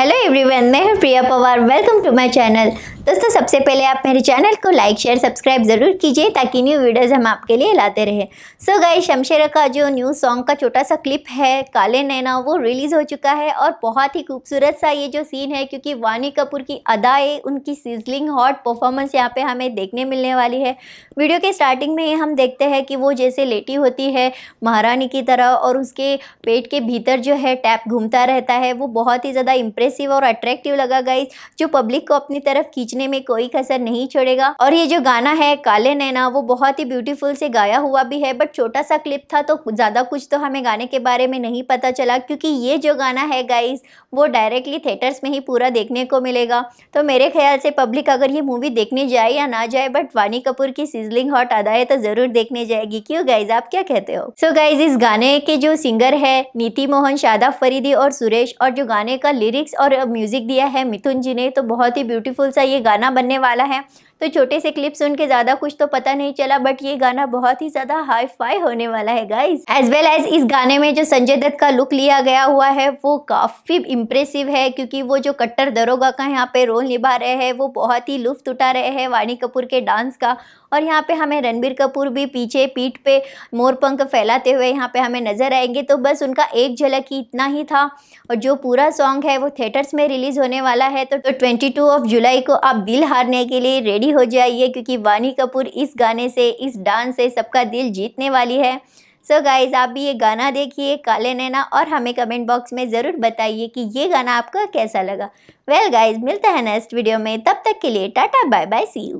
hello everyone मैं हूं Priya Pawar welcome to my channel दोस्तों सबसे पहले आप मेरे चैनल को लाइक शेयर सब्सक्राइब ज़रूर कीजिए ताकि न्यू वीडियोस हम आपके लिए लाते रहें सो गाय शमशेर शमशेरा का जो न्यू सॉन्ग का छोटा सा क्लिप है काले नैना वो रिलीज़ हो चुका है और बहुत ही खूबसूरत सा ये जो सीन है क्योंकि वानी कपूर की अदाएँ उनकी सीजलिंग हॉट परफॉर्मेंस यहाँ पर हमें देखने मिलने वाली है वीडियो के स्टार्टिंग में हम देखते हैं कि वो जैसे लेटी होती है महारानी की तरह और उसके पेट के भीतर जो है टैप घूमता रहता है वो बहुत ही ज़्यादा इम्प्रेस एग्रेसिव और अट्रैक्टिव लगा गाइस जो पब्लिक को अपनी तरफ खींचने में कोई कसर नहीं छोड़ेगा और ये जो गाना है काले नैना वो बहुत ही ब्यूटीफुल से गाया हुआ भी है बट छोटा सा क्लिप था तो ज़्यादा कुछ तो हमें गाने के बारे में नहीं पता चला क्योंकि ये जो गाना है गाइज वो डायरेक्टली थिएटर्स में ही पूरा देखने को मिलेगा तो मेरे ख्याल से पब्लिक अगर ये मूवी देखने जाए या ना जाए बट वानी कपूर की सीजलिंग हॉट अदा है तो ज़रूर देखने जाएगी क्यों गाइज आप क्या कहते हो सो so गाइज इस गाने के जो सिंगर है नीति मोहन शादा फरीदी और सुरेश और जो गाने का लिरिक्स और म्यूज़िक दिया है मिथुन जी ने तो बहुत ही ब्यूटीफुल सा ये गाना बनने वाला है तो छोटे से क्लिप सुन के ज़्यादा कुछ तो पता नहीं चला बट ये गाना बहुत ही ज़्यादा हाई फाई होने वाला है गाइज एज वेल एज इस गाने में जो संजय दत्त का लुक लिया गया हुआ है वो काफ़ी इम्प्रेसिव है क्योंकि वो जो कट्टर दरोगा का यहाँ पे रोल निभा रहे हैं वो बहुत ही लुफ्त उठा रहे हैं वाणी कपूर के डांस का और यहाँ पे हमें रणबीर कपूर भी पीछे पीठ पे मोरपंख फैलाते हुए यहाँ पे हमें नज़र आएंगे तो बस उनका एक झलक ही इतना ही था और जो पूरा सॉन्ग है वो थिएटर्स में रिलीज़ होने वाला है तो ट्वेंटी ऑफ जुलाई को आप दिल हारने के लिए रेडी रेडी हो जाइए क्योंकि वानी कपूर इस गाने से इस डांस से सबका दिल जीतने वाली है सो so गाइज आप भी ये गाना देखिए काले नैना और हमें कमेंट बॉक्स में ज़रूर बताइए कि ये गाना आपका कैसा लगा वेल well गाइज मिलता है नेक्स्ट वीडियो में तब तक के लिए tata bye bye see you